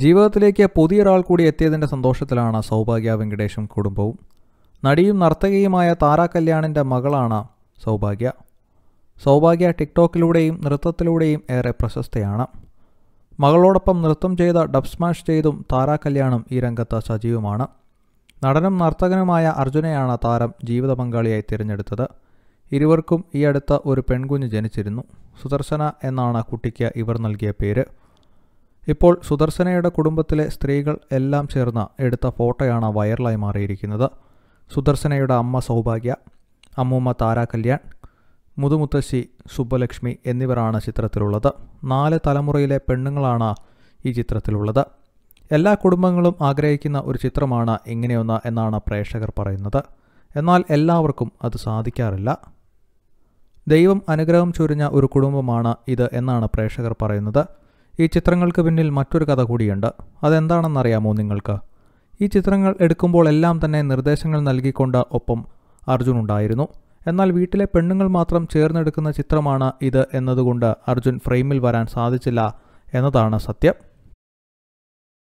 ജീവിതത്തിലേക്ക് പുതിയൊരാൾ കൂടി എത്തിയതിൻ്റെ സന്തോഷത്തിലാണ് സൗഭാഗ്യ വെങ്കടേഷും കുടുംബവും നടിയും നർത്തകിയുമായ താരാ കല്യാണിൻ്റെ മകളാണ് സൗഭാഗ്യ സൗഭാഗ്യ ടിക്ടോക്കിലൂടെയും നൃത്തത്തിലൂടെയും ഏറെ പ്രശസ്തയാണ് മകളോടൊപ്പം നൃത്തം ചെയ്ത ഡബ് സ്മാഷ് ചെയ്തും താരാ കല്യാണും ഈ രംഗത്ത് സജീവമാണ് നടനും നർത്തകനുമായ അർജുനെയാണ് താരം ജീവിത പങ്കാളിയായി തിരഞ്ഞെടുത്തത് ഇരുവർക്കും ഈ അടുത്ത ഒരു പെൺകുഞ്ഞ് ജനിച്ചിരുന്നു സുദർശന എന്നാണ് കുട്ടിക്ക് ഇവർ നൽകിയ പേര് ഇപ്പോൾ സുദർശനയുടെ കുടുംബത്തിലെ സ്ത്രീകൾ എല്ലാം ചേർന്ന് എടുത്ത ഫോട്ടോയാണ് വൈറലായി മാറിയിരിക്കുന്നത് സുദർശനയുടെ അമ്മ സൗഭാഗ്യ അമ്മൂമ്മ താര കല്യാൺ മുതുമുത്തശ്ശി സുബ്ബലക്ഷ്മി എന്നിവരാണ് ചിത്രത്തിലുള്ളത് നാല് തലമുറയിലെ പെണ്ണുങ്ങളാണ് ഈ ചിത്രത്തിലുള്ളത് എല്ലാ കുടുംബങ്ങളും ആഗ്രഹിക്കുന്ന ഒരു ചിത്രമാണ് ഇങ്ങനെയൊന്ന് എന്നാണ് പ്രേക്ഷകർ പറയുന്നത് എന്നാൽ എല്ലാവർക്കും അത് സാധിക്കാറില്ല ദൈവം അനുഗ്രഹം ചൊരിഞ്ഞ ഒരു കുടുംബമാണ് ഇത് എന്നാണ് പ്രേക്ഷകർ പറയുന്നത് ഈ ചിത്രങ്ങൾക്ക് പിന്നിൽ മറ്റൊരു കഥ കൂടിയുണ്ട് അതെന്താണെന്നറിയാമോ നിങ്ങൾക്ക് ഈ ചിത്രങ്ങൾ എടുക്കുമ്പോൾ എല്ലാം തന്നെ നിർദ്ദേശങ്ങൾ നൽകിക്കൊണ്ട് ഒപ്പം അർജുൻ ഉണ്ടായിരുന്നു എന്നാൽ വീട്ടിലെ പെണ്ണുങ്ങൾ മാത്രം ചേർന്നെടുക്കുന്ന ചിത്രമാണ് ഇത് എന്നതുകൊണ്ട് അർജുൻ ഫ്രെയിമിൽ വരാൻ സാധിച്ചില്ല എന്നതാണ് സത്യം